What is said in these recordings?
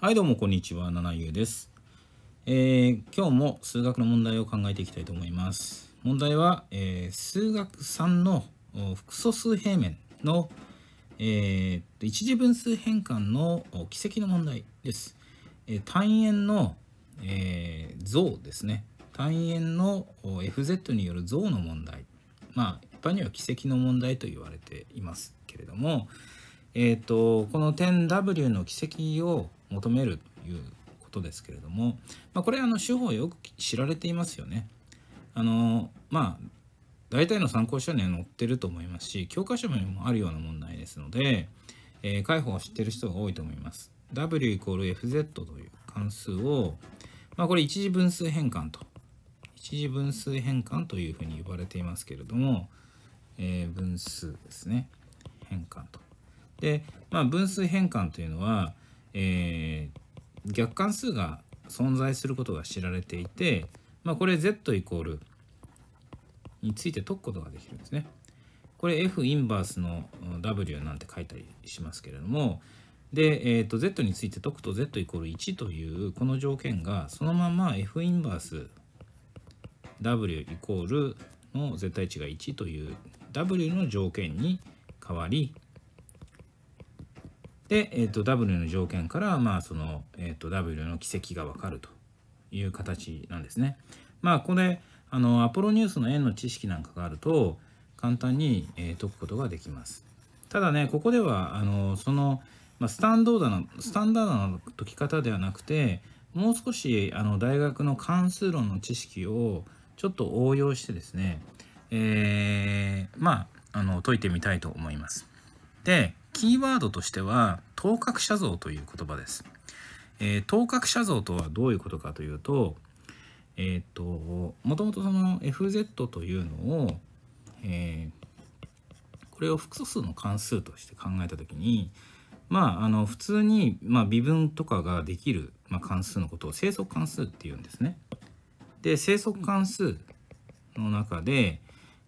はいどうもこんにちは、七ゆです、えー、今日も数学の問題を考えていきたいと思います。問題は、えー、数学3の複素数平面の、えー、一次分数変換の軌跡の問題です。え単円の、え像ですね。単円の FZ による像の問題。まあ一般には軌跡の問題と言われていますけれども、えーと、とこの点 W の軌跡を求めるということですけれども、まあ、これあの手法よく知られていますよね。あのまあ大体の参考書には載ってると思いますし教科書にもあるような問題ですので、えー、解法を知ってる人が多いと思います。W FZ という関数を、まあ、これ一次分数変換と一次分数変換というふうに呼ばれていますけれども、えー、分数ですね変換と。で、まあ、分数変換というのは、えー、逆関数が存在することが知られていて、まあ、これ z イコールについて解くことができるんですね。これ f インバースの w なんて書いたりしますけれどもで、えー、と z について解くと z イコール1というこの条件がそのまま f インバース w イコールの絶対値が1という w の条件に変わりで、えーと、W の条件から、まあ、その、えーと、W の軌跡がわかるという形なんですね。まあ、これ、あの、アポロニュースの円の知識なんかがあると、簡単に、えー、解くことができます。ただね、ここでは、あの、その、まあ、スタンドの、スタンダードな解き方ではなくて、もう少し、あの、大学の関数論の知識を、ちょっと応用してですね、えー、まあ、あの、解いてみたいと思います。でキーワードとしては等角写像という言葉です、えー、等角写像とはどういうことかというとえっ、ー、ともともとその FZ というのを、えー、これを複素数の関数として考えた時にまあ、あの普通に、まあ、微分とかができる、まあ、関数のことを生則関数っていうんですね。で生則関数の中で、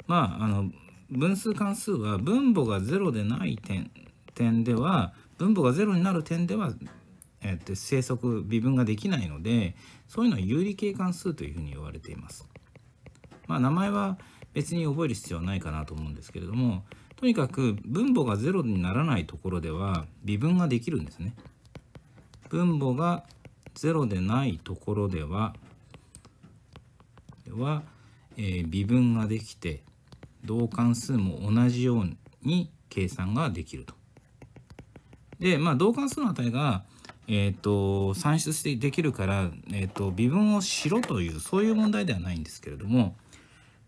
まあ、あの分数関数は分母が0でない点点では分母が0になる点では、えー、っと生息微分ができないのでそういうのは有理系関数というふうに言われています。まあ、名前は別に覚える必要はないかなと思うんですけれどもとにかく分母が0にならないところでは微分ができるんですね。分母が0でないところではは、えー、微分ができて同関数も同じように計算ができると。でまあ同関数の値が、えーと、算出してできるから、えーと、と微分をしろというそういう問題ではないんですけれども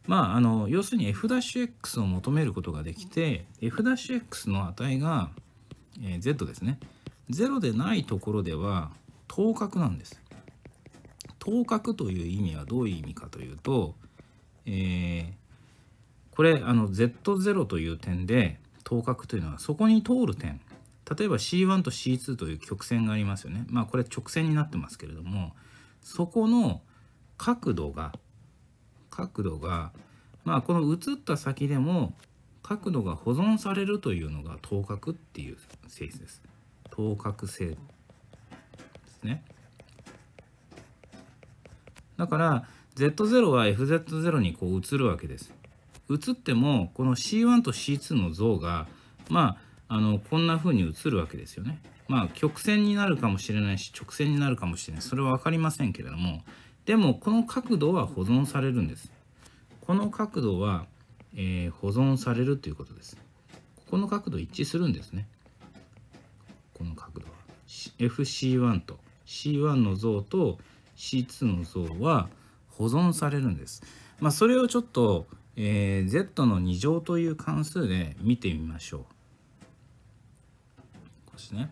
まああの要するに f'(x) を求めることができて f'(x) の値が、えー、z ですね0でないところでは等角なんです。等角という意味はどういう意味かというと、えー、これあの Z0 という点で等角というのはそこに通る点例えば C1 と C2 という曲線がありますよねまあこれ直線になってますけれどもそこの角度が角度がまあこの移った先でも角度が保存されるというのが等角っていう性質です。等角性ですね。だから Z0 は FZ0 にこう移るわけです。映ってもこの C1 と C2 の像がまああのこんな風に映るわけですよね。まあ曲線になるかもしれないし直線になるかもしれないそれは分かりませんけれどもでもこの角度は保存されるんです。この角度は、えー、保存されるということです。ここの角度一致するんですね。この角度は FC1 と C1 の像と C2 の像は保存されるんです。まあ、それをちょっとえー、z の2乗という関数で見てみましょう。こですね。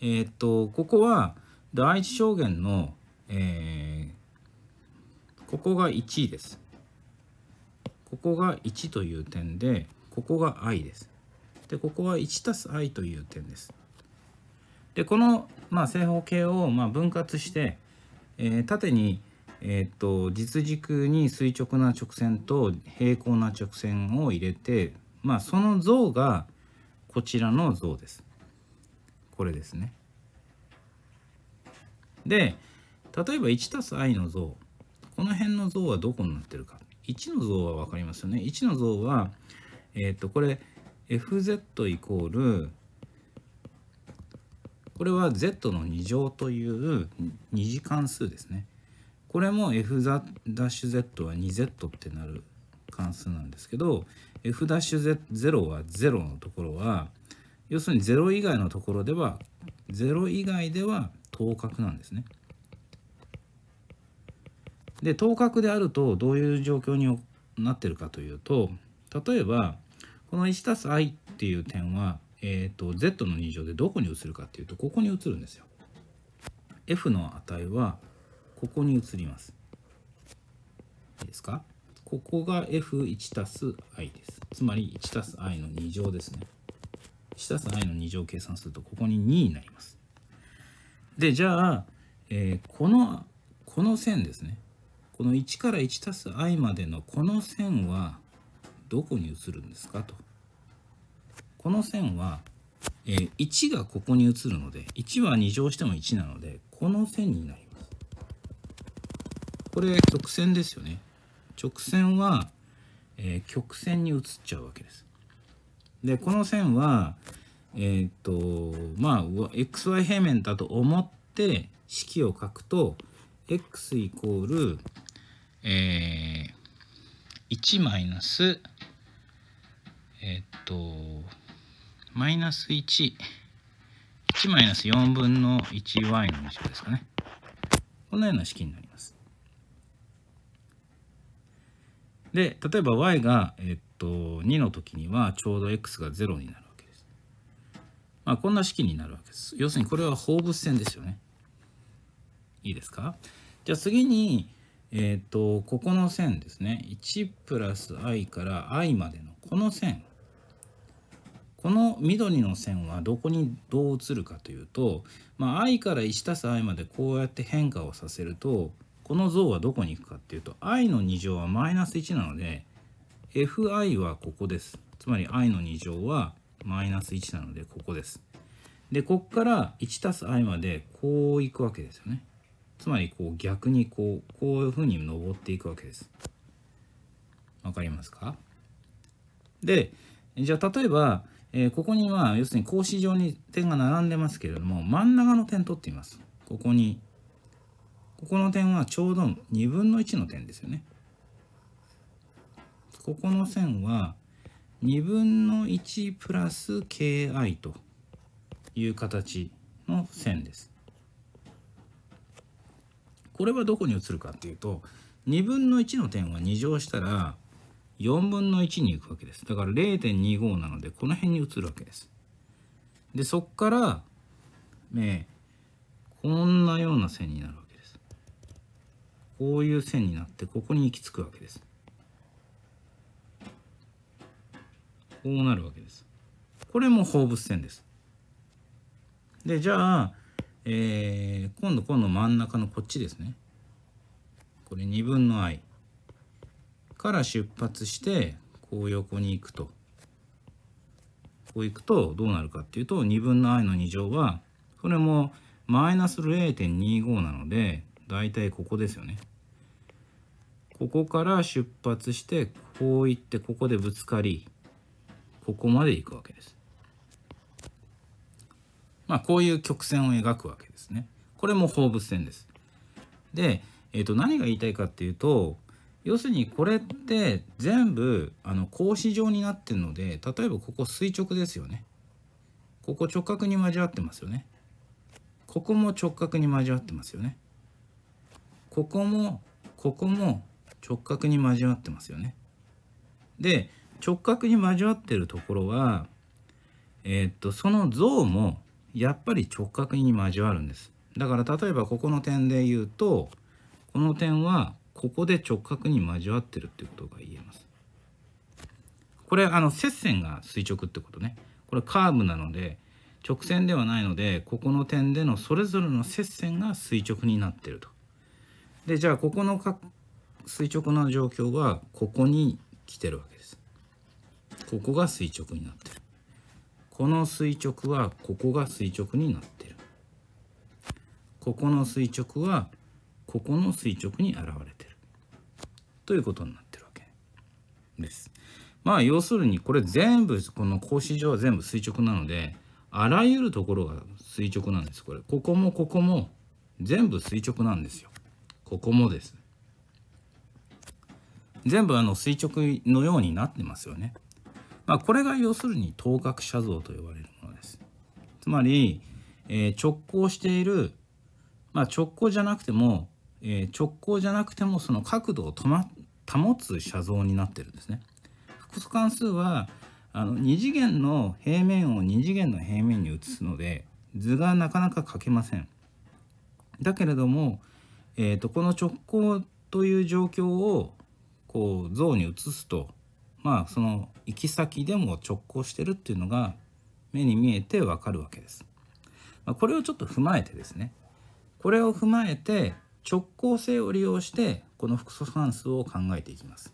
えー、っとここは第一証言の、えー、ここが1です。ここが1という点でここが i です。でここは 1+i という点です。でこの、まあ、正方形を、まあ、分割して、えー、縦にえっと実軸に垂直な直線と平行な直線を入れてまあその像がこちらの像です。これですね。で例えば 1+i の像この辺の像はどこになってるか1の像は分かりますよね1の像はえっ、ー、とこれ fz イコールこれは z の2乗という2次関数ですねこれも F'-Z は 2Z ってなる関数なんですけど F'0 は0のところは要するに0以外のところでは0以外では等角なんですね。で等角であるとどういう状況になってるかというと例えばこの 1+i っていう点は、えーと、と z の2乗でどこに移るかっていうとここに移るんですよ。f の値はここに移りますいいですかここが F1 たす i です。つまり1たす i の2乗ですね。1たす i の2乗を計算すると、ここに2になります。で、じゃあ、えー、この、この線ですね。この1から1たす i までのこの線は、どこに移るんですかと。この線は、えー、1がここに移るので、1は2乗しても1なので、この線になります。これ曲線ですよね直線は、えー、曲線に移っちゃうわけですでこの線はえっ、とまあ xy 平面だと思って式を書くと x イコール、えー、1マイナスえっ、とマイナス1 1マイナス4分の 1y の2乗ですかね。このような式になります。で例えば y が、えっと、2の時にはちょうど x が0になるわけです。まあ、こんな式になるわけです。要するにこれは放物線ですよね。いいですかじゃあ次に、えっとここの線ですね1プラス i から i までのこの線この緑の線はどこにどう映るかというと、まあ、i から1す i までこうやって変化をさせるとこの像はどこに行くかっていうと i の2乗はマイナス1なので fi はここですつまり i の2乗はマイナス1なのでここですでここから1足す i までこう行くわけですよねつまりこう逆にこうこういうふうに登っていくわけですわかりますかでじゃあ例えば、えー、ここには要するに格子状に点が並んでますけれども真ん中の点取ってみますここにここの点はちょうど2分の1の点ですよね。ここの線は2分の1プラス ki という形の線です。これはどこに移るかっていうと2分の1の点は2乗したら4分の1に行くわけです。だから0.25なのでこの辺に移るわけです。でそっから、ね、こんなような線になるわけです。こういう線になってここに行き着くわけですこうなるわけですこれも放物線ですでじゃあ、えー、今度今度真ん中のこっちですねこれ2分の i から出発してこう横に行くとこう行くとどうなるかっていうと2分の i の2乗はこれもマイナス0.25なので大体ここですよねここから出発してこう行ってここでぶつかりここまで行くわけですまあこういう曲線を描くわけですねこれも放物線ですで、えー、と何が言いたいかっていうと要するにこれって全部あの格子状になってるので例えばここ垂直ですよねここ直角に交わってますよねここも直角に交わってますよねここもここも直角に交わってますよね。で直角に交わってるところは、えー、っとその像もやっぱり直角に交わるんです。だから例えばここの点で言うとこの点はここで直角に交わってるってことが言えます。これあの接線が垂直ってことね。これカーブなので直線ではないのでここの点でのそれぞれの接線が垂直になってると。でじゃあここの垂直な状況はここに来てるわけです。ここが垂直になってる。この垂直はここが垂直になってる。ここの垂直はここの垂直に現れてる。ということになってるわけです。まあ要するにこれ全部この格子状は全部垂直なのであらゆるところが垂直なんですこれ。ここもここも全部垂直なんですよ。ここもです全部あの垂直のようになってますよね。まあ、これが要するに等角写像と呼ばれるものです。つまり、えー、直行している、まあ、直行じゃなくても、えー、直行じゃなくてもその角度を、ま、保つ写像になってるんですね。複素関数はあの2次元の平面を2次元の平面に移すので図がなかなか書けません。だけれどもえーと、この直行という状況をこう像に移すとまあその行き先でも直行してるっていうのが目に見えてわかるわけです。まあ、これをちょっと踏まえてですねこれを踏まえて直行性を利用してこの複素関数を考えていきます。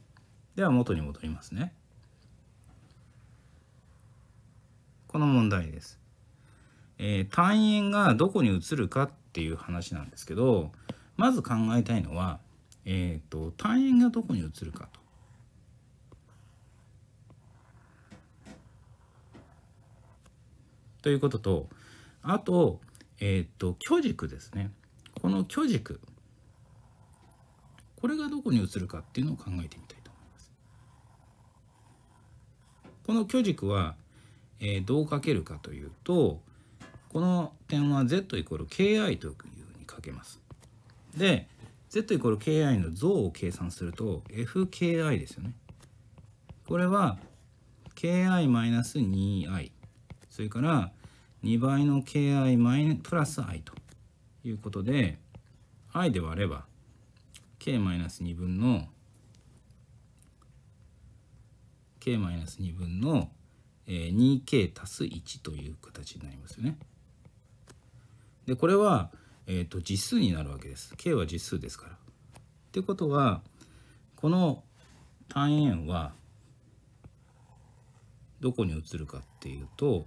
では元に戻りますね。この問題です。えー、単位円がどこに移るかっていう話なんですけどまず考えたいのは、えーと、単円がどこに移るかと。ということとあと,、えーと、巨軸ですねこの巨軸これがどこに移るかっていうのを考えてみたいと思います。この巨軸は、えー、どうかけるかというとこの点は z=ki というふうに書けます。で z イコール ki の像を計算すると fki ですよね。これは ki-2i マイナスそれから2倍の ki マプラス i ということで i で割れば k-2 マイナス分の k-2 マイナス分の 2k 足す1という形になりますよね。でこれはえーと、実数になるわけです。k は実数ですから。ってことはこの単円はどこに移るかっていうと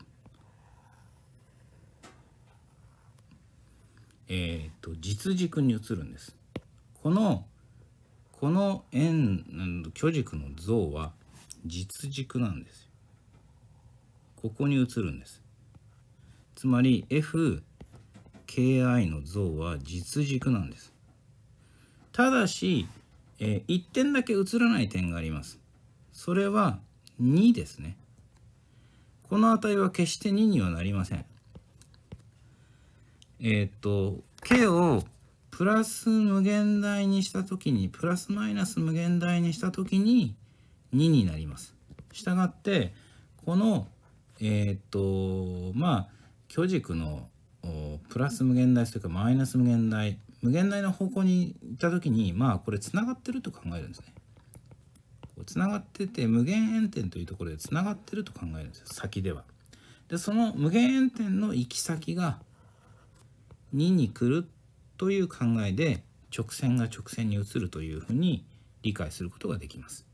えっ、ー、と実軸に移るんです。このこの円虚軸の像は実軸なんですここに移るんです。つまり F KI の像は実軸なんです。ただし、えー、1点だけ映らない点があります。それは2ですね。この値は決して2にはなりません。えー、っと、k をプラス無限大にした時に、プラスマイナス無限大にした時に2になります。したがって、この、えー、っと、まあ、巨軸のプラス無限大というかマイナス無限大無限大の方向に行った時にまあこれつながってると考えるんですね。つながってて無限円点というところでつながってると考えるんですよ先では。でその無限円点の行き先が2に来るという考えで直線が直線に移るというふうに理解することができます。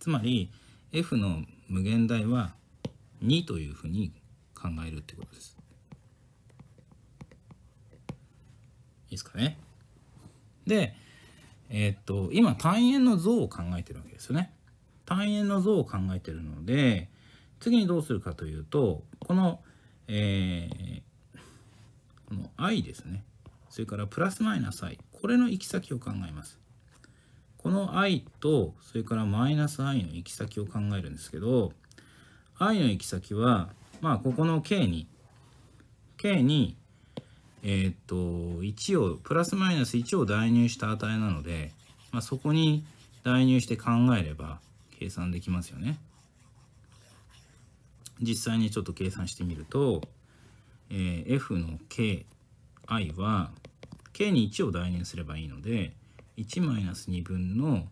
つまり F の無限大は2というふうに考えるってことです。いいですかね。で、えー、っと、今、単円の像を考えてるわけですよね。単円の像を考えてるので、次にどうするかというと、この、えー、この i ですね。それからプラスマイナス i。これの行き先を考えます。この i と、それからマイナス i の行き先を考えるんですけど、i の行き先は、まあ、ここの k に、k にえー、っと1をプラスマイナス1を代入した値なので、まあ、そこに代入して考えれば計算できますよね。実際にちょっと計算してみると、えー、f の ki は k に1を代入すればいいので1-2分の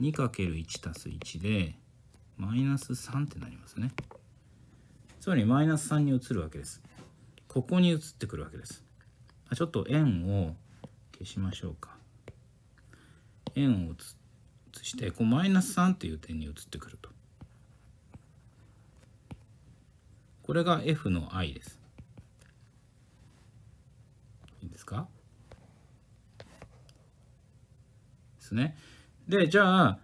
2×1+1 でマイナス3ってなりますね。つまりマイナス3に移るわけです。ここに移ってくるわけです。ちょっと円を消しましょうか。円を移して、こうマイナス3っていう点に移ってくると。これが F の i です。いいですかですね。で、じゃあ、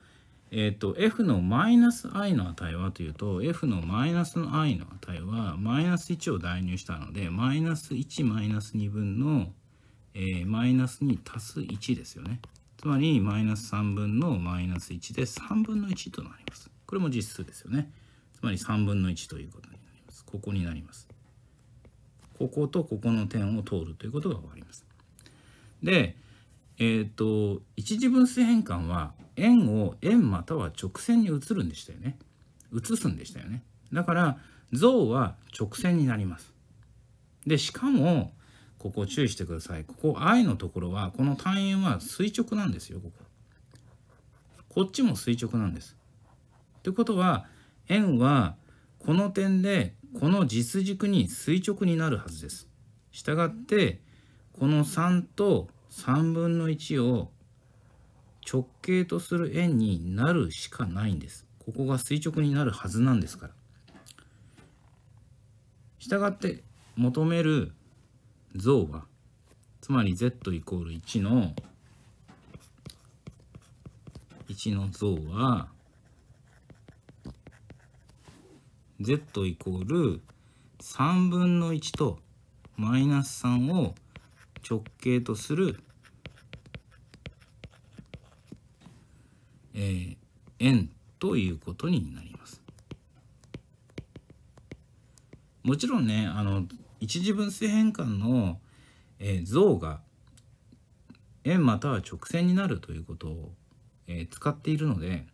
えっ、ー、と、f のマイナス i の値はというと、f のマイナスの i の値は、マイナス1を代入したので、マイナス1マイナス2分の、えマイナス2足す1ですよね。つまり、マイナス3分のマイナス1で3分の1となります。これも実数ですよね。つまり3分の1ということになります。ここになります。こことここの点を通るということが分かります。で、えっ、ー、と一次分数変換は円を円または直線に移るんでしたよね移すんでしたよねだから像は直線になりますでしかもここ注意してくださいここ i のところはこの単円は垂直なんですよこここっちも垂直なんですってことは円はこの点でこの実軸に垂直になるはずです。したがってこの3と3分の1を直径とする円になるしかないんです。ここが垂直になるはずなんですから。したがって求める像はつまり z イコール1の1の像は z イコール3分の1とマイナス3を直径とする、えー、円ということになります。もちろんねあの一次分水変換の、えー、像が円または直線になるということを、えー、使っているので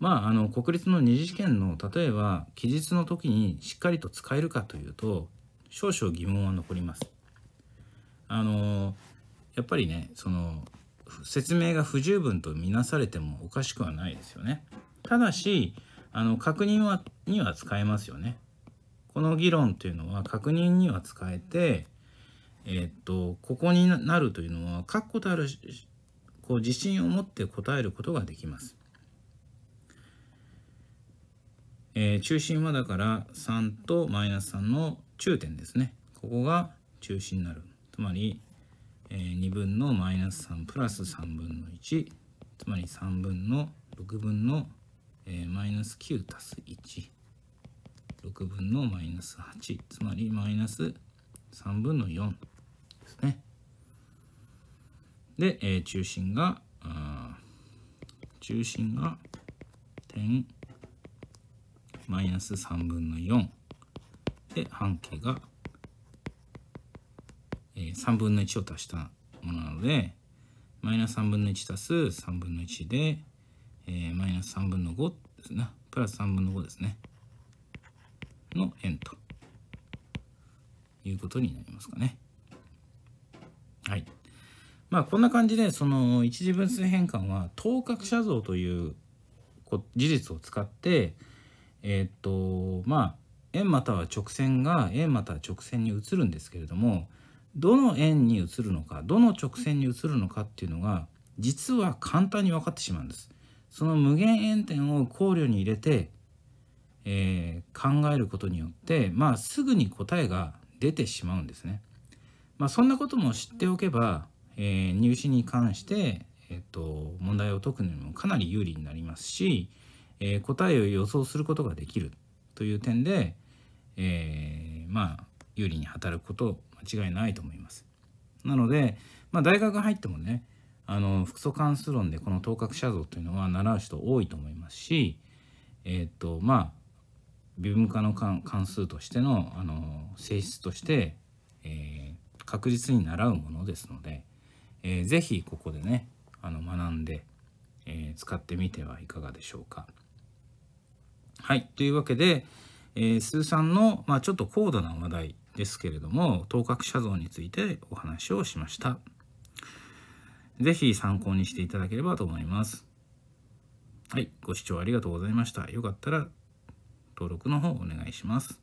まああの国立の二次試験の例えば記述の時にしっかりと使えるかというと少々疑問は残ります。あのやっぱりねその説明が不十分と見なされてもおかしくはないですよね。ただしあの確認はには使えますよね。この議論というのは確認には使えて、えー、っとここになるというのは確固たるこう自信を持って答えることができます。えー、中心はだから3とマイナス3の中点ですね。ここが中心になる。まり、えー、2分のマイナス3プラス3分の1つまり3分の6分の、えー、マイナス9足す16分のマイナス8つまりマイナス3分の4ですね。で、えー、中心が中心が点マイナス3分の4で半径がえ3分の1を足したものなので、マイナス3分の1足す3分の1で、えマイナス3分の5ですね。プラス3分の5ですね。の円ということになりますかね。はい。まあこんな感じでその一次分数変換は等角写像という事実を使ってえっ、とまあ円または直線が円または直線に移るんですけれどもどの円に移るのかどの直線に移るのかっていうのが実は簡単に分かってしまうんです。その無限円点を考慮に入れて、えー、考えることによって、まあ、すぐに答えが出てしまうんですね。まあ、そんなことも知っておけば、えー、入試に関して、えーと、問題を解くのにもかなり有利になりますし、えー、答えを予想することができるという点で、えまあ、有利に働くこと間違いないと思います。なので、まあ、大学入ってもねあの複素関数論でこの等角写像というのは習う人多いと思いますし、えっ、とまあ微分化の関数としてのあの性質として、えー、確実に習うものですので、えー、ぜひここでねあの学んで、えー、使ってみてはいかがでしょうか。はいというわけで、えー、数産の、まあ、ちょっと高度な話題ですけれども等角写像についてお話をしました。是非参考にしていただければと思います。はい、ご視聴ありがとうございました。よかったら登録の方お願いします。